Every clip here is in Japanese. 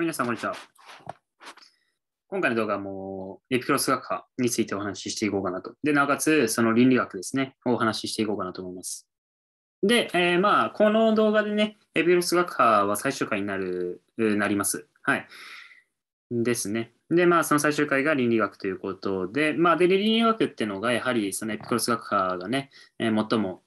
皆さん、こんにちは。今回の動画はもう、エピクロス学派についてお話ししていこうかなと。で、なおかつ、その倫理学ですね、お話ししていこうかなと思います。で、えー、まあ、この動画でね、エピクロス学派は最終回になる、なります。はい。ですね。で、まあ、その最終回が倫理学ということで、まあ、で、倫理学っていうのが、やはり、そのエピクロス学派がね、え最も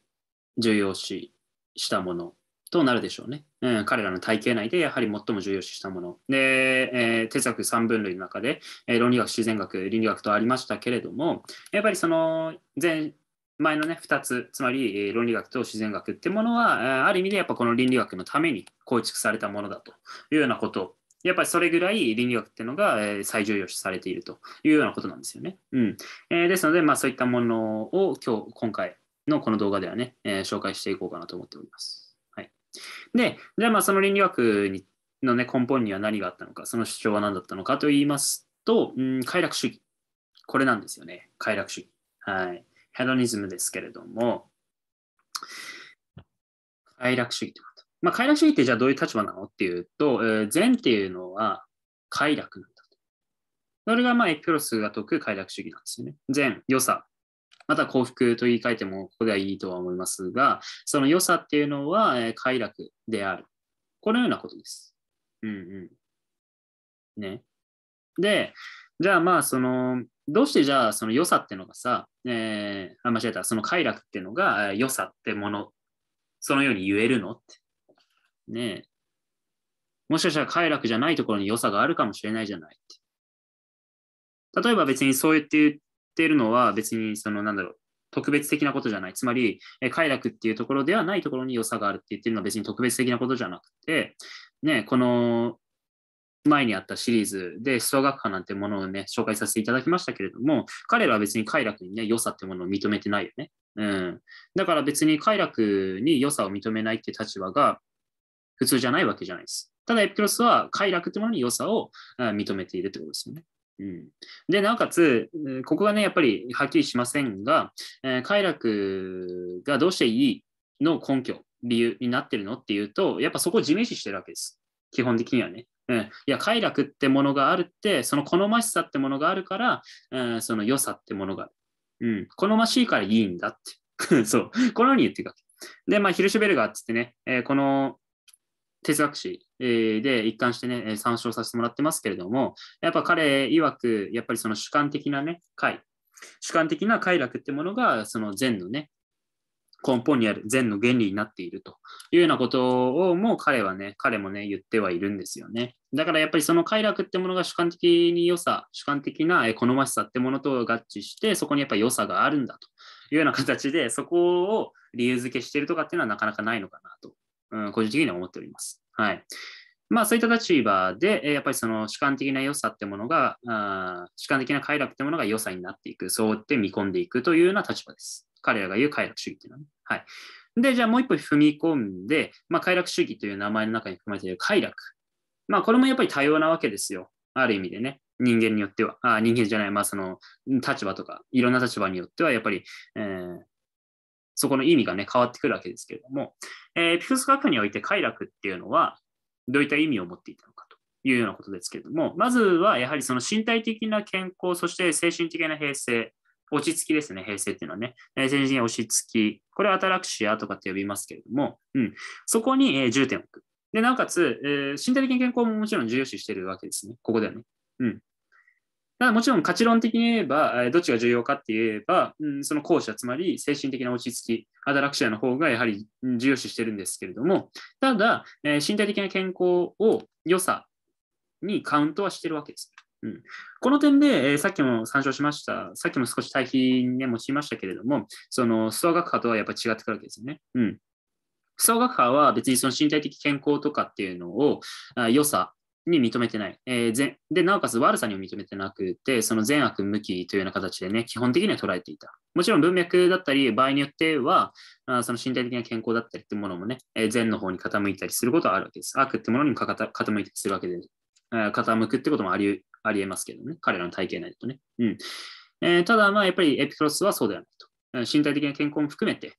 重要視したものとなるでしょうね。うん、彼らの体系内でやはり最も重要視したもの。で、えー、哲学3分類の中で、えー、論理学、自然学、倫理学とありましたけれども、やっぱりその前前のね、2つ、つまり、えー、論理学と自然学ってものは、ある意味でやっぱこの倫理学のために構築されたものだというようなことやっぱりそれぐらい倫理学っていうのが最重要視されているというようなことなんですよね。うんえー、ですので、まあ、そういったものを今日、今回のこの動画ではね、えー、紹介していこうかなと思っております。で、じゃあまあその倫理学の、ね、根本には何があったのか、その主張は何だったのかと言いますと、うん、快楽主義。これなんですよね。快楽主義。はい。ヘドニズムですけれども、快楽主義ってこと。まあ、快楽主義ってじゃあどういう立場なのっていうと、えー、善っていうのは快楽なんだと。それがまあエピロスが説く快楽主義なんですよね。善、良さ、また幸福と言い換えてもここではいいとは思いますが、その良さっていうのは、え快楽である。このようなことです。うんうん。ね。で、じゃあまあその、どうしてじゃあその良さっていうのがさ、えー、あ、間違えた、その快楽っていうのが良さってもの、そのように言えるのって。ねもしかしたら快楽じゃないところに良さがあるかもしれないじゃないって。例えば別にそう言ってっているのは別にそのなんだろう特別的なことじゃない。つまり、え快楽っていうところではないところに良さがあるって言ってるのは別に特別的なことじゃなくて、ね、この前にあったシリーズで思想学派なんてものをね、紹介させていただきましたけれども、彼らは別に快楽にね、良さってものを認めてないよね。うん。だから別に快楽に良さを認めないって立場が普通じゃないわけじゃないです。ただ、エピクロスは快楽ってものに良さを認めているってことですよね。うん、でなおかつ、ここがね、やっぱりはっきりしませんが、えー、快楽がどうしていいの根拠、理由になってるのっていうと、やっぱそこを自明視してるわけです。基本的にはね。うん、いや快楽ってものがあるってその好ましさってものがあるから、うん、その良さってものがある、うん、好ましいからいいんだって そうこのように言っていくわけでまあヒルシュベルガーっつってね、えー、この哲学史で一貫してね、参照させてもらってますけれども、やっぱ彼曰く、やっぱりその主観的なね、快、主観的な快楽ってものが、その善のね、根本にある善の原理になっているというようなことをもう彼はね、彼もね、言ってはいるんですよね。だからやっぱりその快楽ってものが主観的に良さ、主観的な好ましさってものと合致して、そこにやっぱ良さがあるんだというような形で、そこを理由付けしてるとかっていうのはなかなかないのかなとうん、個人的には思っております。はい。まあそういった立場で、やっぱりその主観的な良さってものが、あ主観的な快楽ってものが良さになっていく、そうやって見込んでいくというような立場です。彼らが言う快楽主義っていうのはね。はい。で、じゃあもう一歩踏み込んで、まあ、快楽主義という名前の中に含まれている快楽。まあこれもやっぱり多様なわけですよ。ある意味でね。人間によっては、あ人間じゃない、まあその立場とか、いろんな立場によっては、やっぱり、えー、そこの意味がね、変わってくるわけですけれども、えー、ピクス学において快楽っていうのは、どういった意味を持っていたのかというようなことですけれども、まずはやはりその身体的な健康、そして精神的な平成、落ち着きですね、平成っていうのはね。え精神的な落ち着き。これはアタラクシアとかって呼びますけれども、うん。そこに、えー、重点を置く。で、なおかつ、えー、身体的な健康ももちろん重要視してるわけですね。ここだよね。うん。もちろん価値論的に言えば、どっちが重要かって言えば、うん、その後者、つまり精神的な落ち着き、アダラクシアの方がやはり重要視してるんですけれども、ただ、えー、身体的な健康を良さにカウントはしてるわけです。うん、この点で、えー、さっきも参照しました、さっきも少し対比に、ね、用いましたけれども、そのスワ学派とはやっぱ違ってくるわけですよね。うん。思想学派は別にその身体的健康とかっていうのを良さに認めてない、えーで、なおかつ悪さにも認めてなくて、その善悪無きというような形でね、基本的には捉えていた。もちろん文脈だったり、場合によっては、あその身体的な健康だったりってものもね、えー、善の方に傾いたりすることはあるわけです。悪ってものにも傾いたりするわけで、えー、傾くってこともありありえますけどね、彼らの体系内だとね。うんえー、ただ、まやっぱりエピクロスはそうではないと。身体的な健康も含めて、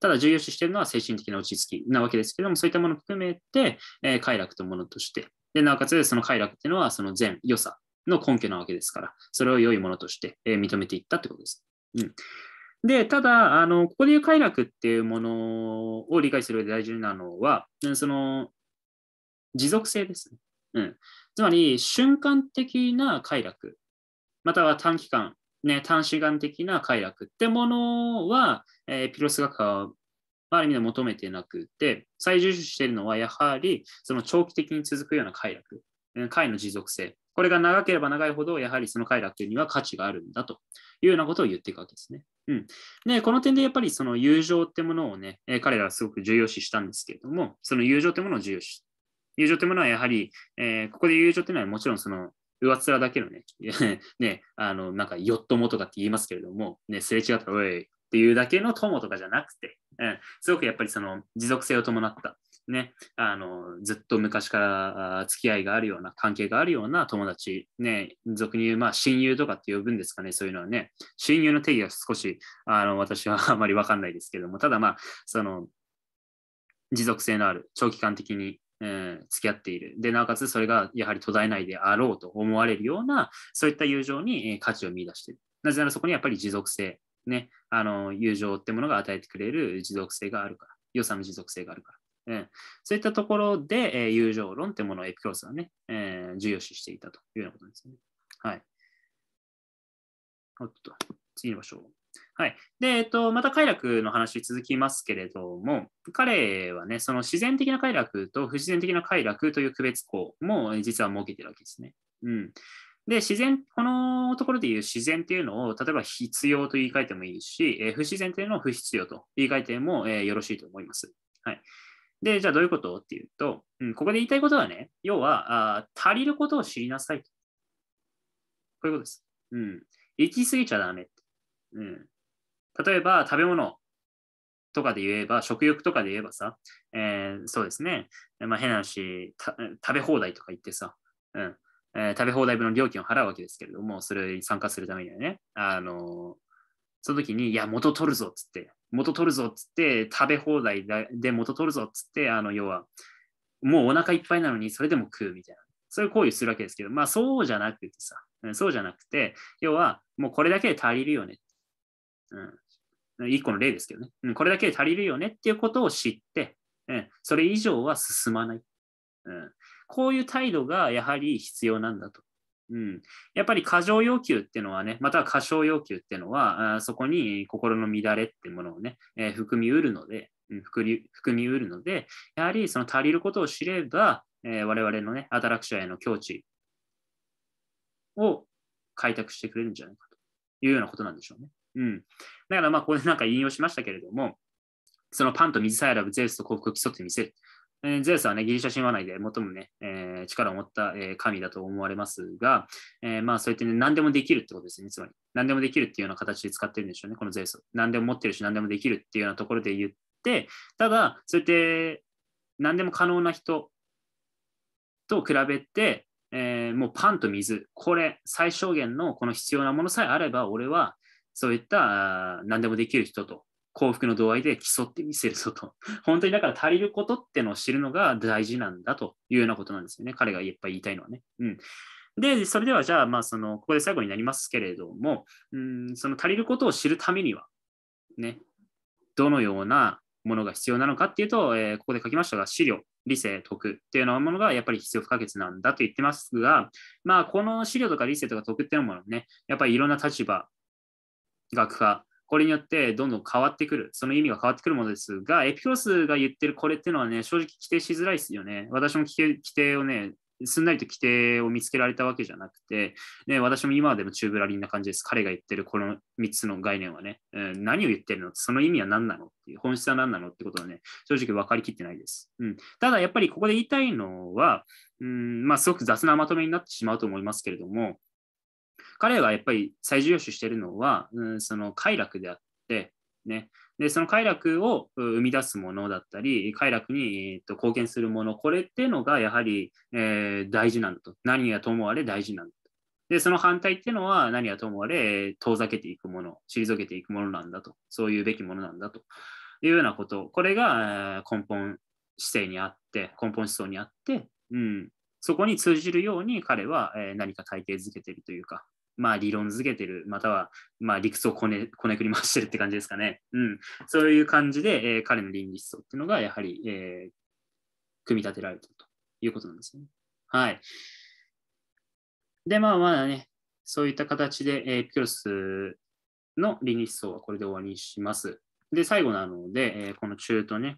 ただ重要視しているのは精神的な落ち着きなわけですけども、そういったものを含めて、えー、快楽というものとして、でなおかつその快楽っていうのはその善、良さの根拠なわけですから、それを良いものとして、えー、認めていったってことです。うん、で、ただ、あのここでいう快楽っていうものを理解する上で大事なのは、その持続性ですね。うん、つまり、瞬間的な快楽、または短期間ね、短視眼的な快楽ってものは、えー、ピロス学科はある意味で求めてなくて、最重視しているのはやはりその長期的に続くような快楽、快の持続性。これが長ければ長いほど、やはりその快楽には価値があるんだというようなことを言っていくわけですね。うん、でこの点でやっぱりその友情ってものをね、え彼らはすごく重要視したんですけれども、その友情ってものを重要視。友情ってものはやはり、えー、ここで友情ってのはもちろんその上っ面だけのね、ね、あの、なんか、よっともとかって言いますけれども、ね、すれ違ったら、おい、っていうだけの友とかじゃなくて、うん、すごくやっぱりその持続性を伴った、ね、あのずっと昔から付き合いがあるような関係があるような友達、ね、俗に言う、まあ、親友とかって呼ぶんですかねそういうのはね親友の定義は少しあの私は あまりわかんないですけどもただまあその持続性のある長期間的にえー、付き合っている。で、なおかつそれがやはり途絶えないであろうと思われるような、そういった友情に、えー、価値を見出している。なぜならそこにやっぱり持続性、ね、あの友情ってものが与えてくれる持続性があるから、良さの持続性があるから。うん、そういったところで、えー、友情論ってものをエピクロスはね、えー、重要視していたというようなことですね。はい。おっと、次行きましょう。はい。で、えっと、また快楽の話続きますけれども、彼はね、その自然的な快楽と不自然的な快楽という区別項も実は設けてるわけですね。うん。で、自然、このところで言う自然っていうのを、例えば必要と言い換えてもいいし、え不自然っていうのを不必要と言い換えても、えよろしいと思います。はい。で、じゃあどういうことっていうと、うん、ここで言いたいことはね、要は、あ足りることを知りなさいと。こういうことです。うん。行き過ぎちゃダメ。うん。例えば食べ物とかで言えば、食欲とかで言えばさ、えー、そうですね、まあ、変な話食べ放題とか言ってさ、うんえー、食べ放題分の料金を払うわけですけれども、それに参加するためにはね、あのその時に、いや、元取るぞっつって、元取るぞっつって、食べ放題で元取るぞっつって、あの要は、もうお腹いっぱいなのにそれでも食うみたいな、そういう行為するわけですけど、まあそうじゃなくてさ、そうじゃなくて、要はもうこれだけで足りるよね。うん、一個の例ですけどね、うん、これだけで足りるよねっていうことを知って、うん、それ以上は進まない、うん。こういう態度がやはり必要なんだと。うん、やっぱり過剰要求っていうのはね、または過小要求っていうのは、あそこに心の乱れってものをね、えー、含みうるので、うん、含みうるので、やはりその足りることを知れば、えー、我々のね、アトラクションへの境地を開拓してくれるんじゃないかというようなことなんでしょうね。うん。だからまあ、これなんか引用しましたけれども、そのパンと水さえ選ぶゼウスと幸福を競ってみせる。えー、ゼウスはね、ギリシャ神話内で最もね、えー、力を持った、えー、神だと思われますが、えまあそうやってね、何でもできるってことですね、つまり。何でもできるっていうような形で使ってるんでしょうね、このゼウス何でも持ってるし、何でもできるっていうようなところで言って、ただ、そうやって何でも可能な人と比べて、えもうパンと水、これ、最小限のこの必要なものさえあれば、俺はそういった何でもできる人と幸福の度合いで競ってみせるぞと。本当にだから足りることってのを知るのが大事なんだというようなことなんですよね。彼がやっぱり言いたいのはね。うん。で、それではじゃあ、まあ、その、ここで最後になりますけれども、うん、その足りることを知るためには、ね、どのようなものが必要なのかっていうと、えー、ここで書きましたが、資料、理性、徳っていうようなものがやっぱり必要不可欠なんだと言ってますが、まあ、この資料とか理性とか徳っていうものね、やっぱりいろんな立場学派これによってどんどん変わってくる、その意味が変わってくるものですが、エピクロスが言ってるこれっていうのはね、正直規定しづらいですよね。私も規定をね、すんなりと規定を見つけられたわけじゃなくて、ね、私も今までもチューブラリンな感じです。彼が言ってるこの3つの概念はね、うん、何を言ってるのその意味は何なのっていう、本質は何なのってことはね、正直分かりきってないです。うん、ただやっぱりここで言いたいのは、うんまあ、すごく雑なまとめになってしまうと思いますけれども、彼がやっぱり最重要視しているのは、うん、その快楽であって、ね、でその快楽を生み出すものだったり快楽に、えー、と貢献するものこれっていうのがやはり、えー、大事なんだと何がともあれ大事なんだとでその反対っていうのは何がともあれ遠ざけていくもの退けていくものなんだとそういうべきものなんだというようなことこれが、根本姿勢にあって根本思想にあって、うん、そこに通じるように彼は、え何か体系づけてるというかまあ、理論づけてる、または、まあ、理屈をこねこねくり回してるって感じですかね。うん、そういう感じで、えー、彼の倫理思想っていうのがやはり、えー、組み立てられたということなんですね。はい。で、まあまだね、そういった形で、えー、ピクロスの倫理思想はこれで終わりにします。で、最後なので、えー、この中途ね、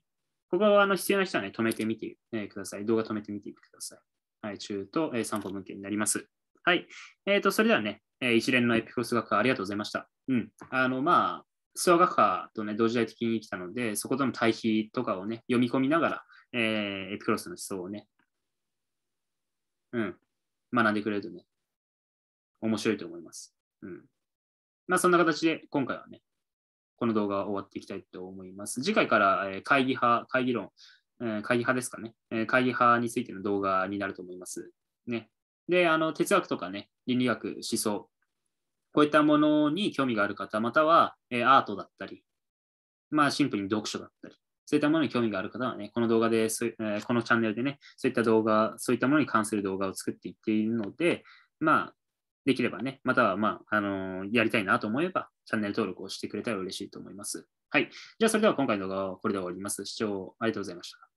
ここはあの必要な人はね、止めてみて、えー、ください。動画止めてみてください。はい、中途、えー、参考文献になります。はい。えっ、ー、と、それではね、え一連のエピコス学科ありがとうございました。うん。あの、まあ、数学科とね、同時代的に生きたので、そことの対比とかをね、読み込みながら、えー、エピクロスの思想をね、うん、学んでくれるとね、面白いと思います。うん。まあ、そんな形で、今回はね、この動画は終わっていきたいと思います。次回から、え会議派、会議論、え会議派ですかね、え会議派についての動画になると思います。ね。で、あの、哲学とかね、倫理学、思想、こういったものに興味がある方、または、えアートだったり、まあ、シンプルに読書だったり、そういったものに興味がある方はね、この動画で、えー、このチャンネルでね、そういった動画、そういったものに関する動画を作っていっているので、まあ、できればね、または、まあ、あのー、やりたいなと思えば、チャンネル登録をしてくれたら嬉しいと思います。はい。じゃあ、それでは今回の動画はこれで終わります。視聴ありがとうございました。